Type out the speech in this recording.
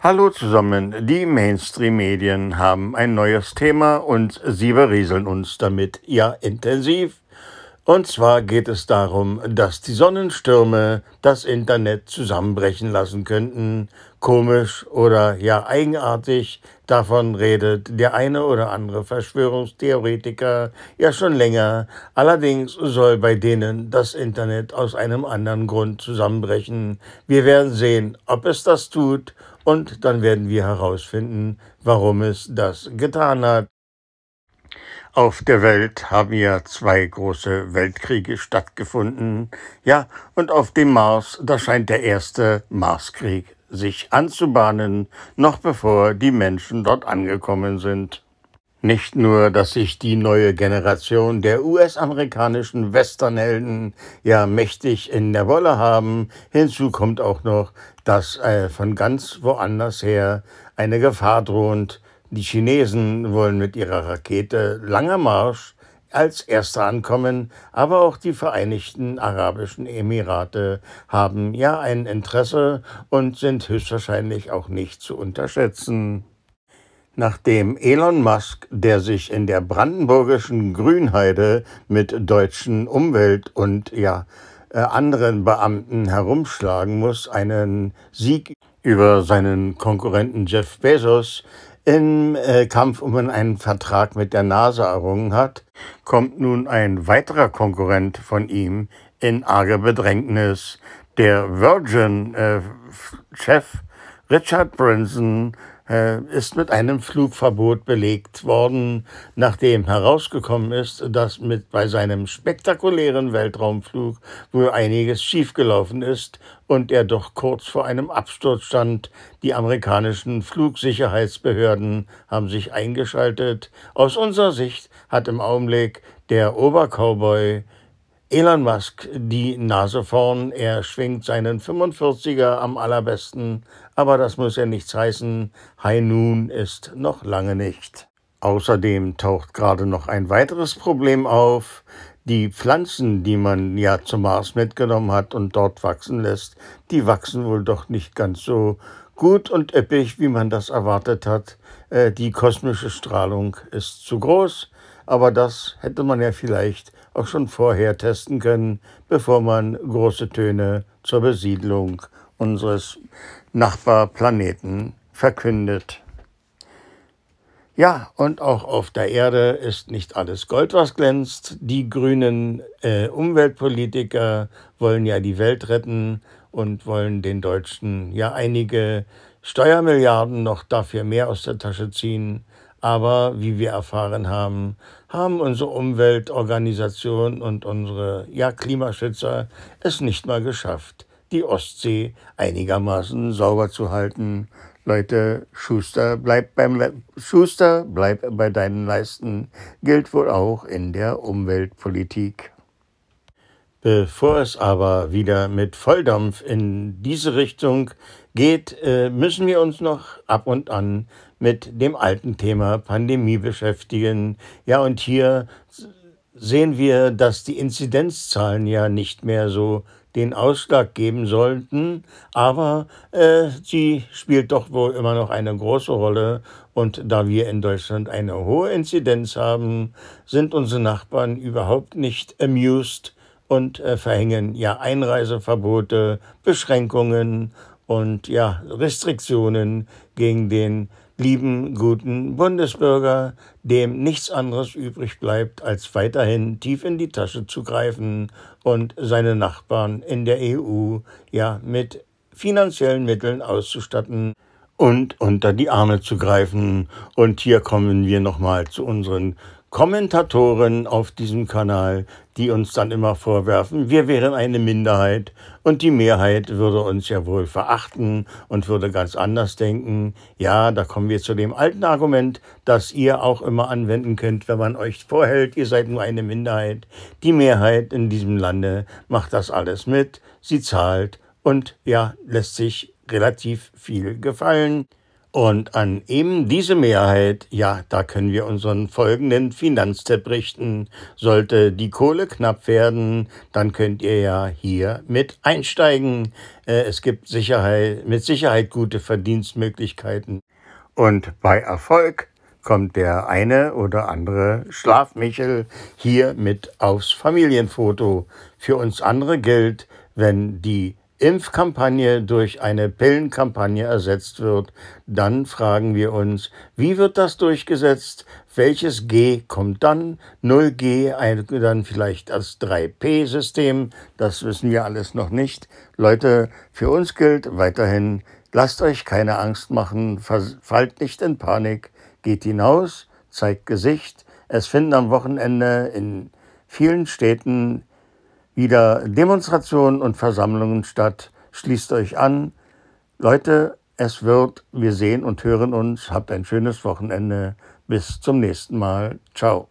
Hallo zusammen, die Mainstream-Medien haben ein neues Thema und sie berieseln uns damit ja intensiv. Und zwar geht es darum, dass die Sonnenstürme das Internet zusammenbrechen lassen könnten. Komisch oder ja eigenartig, davon redet der eine oder andere Verschwörungstheoretiker ja schon länger. Allerdings soll bei denen das Internet aus einem anderen Grund zusammenbrechen. Wir werden sehen, ob es das tut und dann werden wir herausfinden, warum es das getan hat. Auf der Welt haben ja zwei große Weltkriege stattgefunden. Ja, und auf dem Mars, da scheint der erste Marskrieg sich anzubahnen, noch bevor die Menschen dort angekommen sind. Nicht nur, dass sich die neue Generation der US-amerikanischen Westernhelden ja mächtig in der Wolle haben, hinzu kommt auch noch, dass äh, von ganz woanders her eine Gefahr droht. Die Chinesen wollen mit ihrer Rakete Langer Marsch als Erster ankommen, aber auch die Vereinigten Arabischen Emirate haben ja ein Interesse und sind höchstwahrscheinlich auch nicht zu unterschätzen. Nachdem Elon Musk, der sich in der brandenburgischen Grünheide mit deutschen Umwelt- und ja, äh, anderen Beamten herumschlagen muss, einen Sieg über seinen Konkurrenten Jeff Bezos im äh, Kampf um einen Vertrag mit der NASA errungen hat, kommt nun ein weiterer Konkurrent von ihm in arge Bedrängnis. Der Virgin-Chef äh, Richard Branson äh, ist mit einem Flugverbot belegt worden, nachdem herausgekommen ist, dass mit bei seinem spektakulären Weltraumflug wohl einiges schiefgelaufen ist und er doch kurz vor einem Absturz stand. Die amerikanischen Flugsicherheitsbehörden haben sich eingeschaltet. Aus unserer Sicht hat im Augenblick der Obercowboy Elon Musk die Nase vorn, er schwingt seinen 45er am allerbesten, aber das muss ja nichts heißen, High Noon ist noch lange nicht. Außerdem taucht gerade noch ein weiteres Problem auf. Die Pflanzen, die man ja zum Mars mitgenommen hat und dort wachsen lässt, die wachsen wohl doch nicht ganz so gut und üppig, wie man das erwartet hat. Äh, die kosmische Strahlung ist zu groß, aber das hätte man ja vielleicht auch schon vorher testen können, bevor man große Töne zur Besiedlung unseres Nachbarplaneten verkündet. Ja, und auch auf der Erde ist nicht alles Gold, was glänzt. Die grünen äh, Umweltpolitiker wollen ja die Welt retten und wollen den Deutschen ja einige Steuermilliarden noch dafür mehr aus der Tasche ziehen. Aber wie wir erfahren haben, haben unsere Umweltorganisationen und unsere ja, Klimaschützer es nicht mal geschafft, die Ostsee einigermaßen sauber zu halten. Leute, Schuster, bleib beim Le Schuster, bleib bei deinen Leisten, gilt wohl auch in der Umweltpolitik. Bevor es aber wieder mit Volldampf in diese Richtung geht, äh, müssen wir uns noch ab und an mit dem alten Thema Pandemie beschäftigen. Ja, und hier sehen wir, dass die Inzidenzzahlen ja nicht mehr so den Ausschlag geben sollten, aber äh, sie spielt doch wohl immer noch eine große Rolle. Und da wir in Deutschland eine hohe Inzidenz haben, sind unsere Nachbarn überhaupt nicht amused und äh, verhängen ja Einreiseverbote, Beschränkungen und ja, Restriktionen gegen den lieben guten Bundesbürger, dem nichts anderes übrig bleibt, als weiterhin tief in die Tasche zu greifen und seine Nachbarn in der EU ja mit finanziellen Mitteln auszustatten und unter die Arme zu greifen. Und hier kommen wir nochmal zu unseren Kommentatoren auf diesem Kanal, die uns dann immer vorwerfen, wir wären eine Minderheit und die Mehrheit würde uns ja wohl verachten und würde ganz anders denken. Ja, da kommen wir zu dem alten Argument, das ihr auch immer anwenden könnt, wenn man euch vorhält, ihr seid nur eine Minderheit. Die Mehrheit in diesem Lande macht das alles mit, sie zahlt und ja, lässt sich relativ viel gefallen. Und an eben diese Mehrheit, ja, da können wir unseren folgenden Finanztipp richten. Sollte die Kohle knapp werden, dann könnt ihr ja hier mit einsteigen. Äh, es gibt Sicherheit, mit Sicherheit gute Verdienstmöglichkeiten. Und bei Erfolg kommt der eine oder andere Schlafmichel hier mit aufs Familienfoto. Für uns andere gilt, wenn die Impfkampagne durch eine Pillenkampagne ersetzt wird, dann fragen wir uns, wie wird das durchgesetzt? Welches G kommt dann? 0G, dann vielleicht das 3P-System, das wissen wir alles noch nicht. Leute, für uns gilt weiterhin, lasst euch keine Angst machen, fallt nicht in Panik, geht hinaus, zeigt Gesicht. Es finden am Wochenende in vielen Städten wieder Demonstrationen und Versammlungen statt. Schließt euch an. Leute, es wird. Wir sehen und hören uns. Habt ein schönes Wochenende. Bis zum nächsten Mal. Ciao.